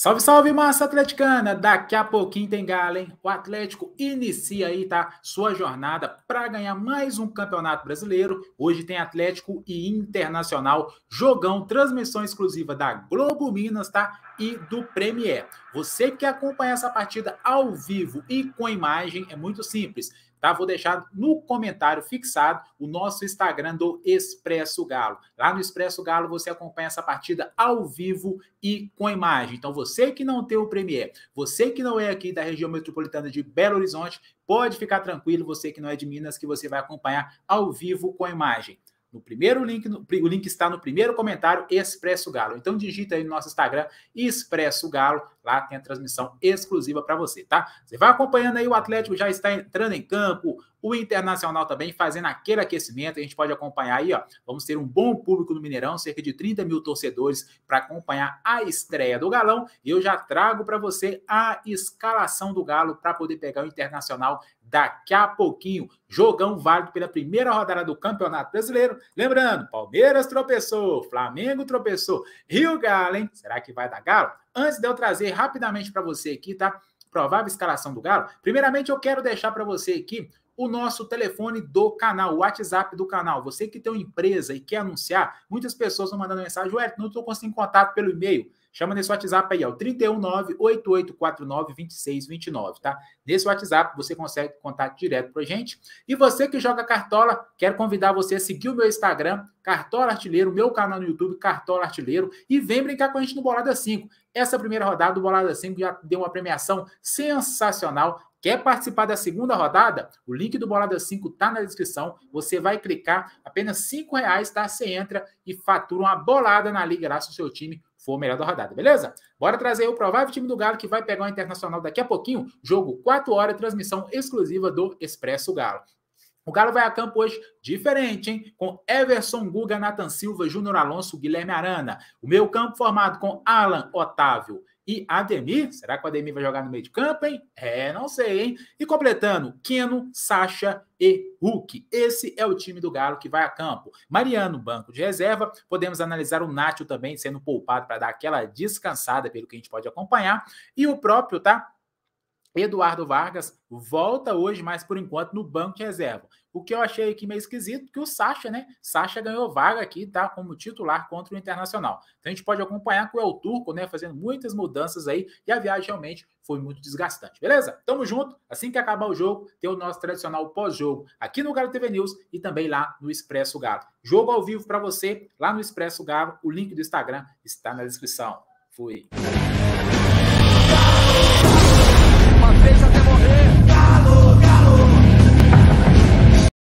Salve, salve, massa atleticana! Daqui a pouquinho tem gala, hein? O Atlético inicia aí, tá? Sua jornada para ganhar mais um campeonato brasileiro. Hoje tem Atlético e Internacional. Jogão, transmissão exclusiva da Globo Minas, tá? E do Premier. Você que acompanha essa partida ao vivo e com imagem, é muito simples tá? Vou deixar no comentário fixado o nosso Instagram do Expresso Galo. Lá no Expresso Galo você acompanha essa partida ao vivo e com imagem. Então você que não tem o Premier, você que não é aqui da região metropolitana de Belo Horizonte, pode ficar tranquilo, você que não é de Minas, que você vai acompanhar ao vivo com imagem. No primeiro link, no, o link está no primeiro comentário, Expresso Galo. Então digita aí no nosso Instagram, Expresso Galo, lá tem a transmissão exclusiva para você, tá? Você vai acompanhando aí, o Atlético já está entrando em campo, o Internacional também fazendo aquele aquecimento, a gente pode acompanhar aí, ó. Vamos ter um bom público no Mineirão, cerca de 30 mil torcedores para acompanhar a estreia do Galão. E eu já trago para você a escalação do Galo para poder pegar o Internacional daqui a pouquinho. Jogão válido pela primeira rodada do Campeonato Brasileiro. Lembrando, Palmeiras tropeçou, Flamengo tropeçou, Rio Galo, hein? Será que vai dar Galo? Antes de eu trazer rapidamente para você aqui, tá? Provável escalação do Galo. Primeiramente, eu quero deixar para você aqui o nosso telefone do canal, o WhatsApp do canal. Você que tem uma empresa e quer anunciar, muitas pessoas estão mandando mensagem, ué, não estou conseguindo contato pelo e-mail. Chama nesse WhatsApp aí, ó, 319-8849-2629, tá? Nesse WhatsApp você consegue contato direto a gente. E você que joga Cartola, quero convidar você a seguir o meu Instagram, Cartola Artilheiro, meu canal no YouTube, Cartola Artilheiro, e vem brincar com a gente no Bolada 5. Essa primeira rodada do Bolada 5 já deu uma premiação sensacional. Quer participar da segunda rodada? O link do Bolada 5 está na descrição. Você vai clicar, apenas R$ reais, tá? Você entra e fatura uma bolada na liga lá se o seu time for o melhor da rodada, beleza? Bora trazer o provável time do Galo que vai pegar o Internacional daqui a pouquinho. Jogo 4 horas, transmissão exclusiva do Expresso Galo. O Galo vai a campo hoje diferente, hein? Com Everson Guga, Nathan Silva, Júnior Alonso, Guilherme Arana. O meu campo formado com Alan, Otávio e Ademir. Será que o Ademir vai jogar no meio de campo, hein? É, não sei, hein? E completando, Keno, Sacha e Hulk. Esse é o time do Galo que vai a campo. Mariano, banco de reserva. Podemos analisar o Nátio também sendo poupado para dar aquela descansada, pelo que a gente pode acompanhar. E o próprio, tá? Eduardo Vargas volta hoje, mas por enquanto no banco de reserva. O que eu achei aqui meio esquisito, que o Sacha, né? Sacha ganhou vaga aqui, tá? Como titular contra o Internacional. Então a gente pode acompanhar com o El Turco, né? Fazendo muitas mudanças aí e a viagem realmente foi muito desgastante. Beleza? Tamo junto. Assim que acabar o jogo, tem o nosso tradicional pós-jogo aqui no Galo TV News e também lá no Expresso Galo. Jogo ao vivo para você lá no Expresso Galo. O link do Instagram está na descrição. Fui.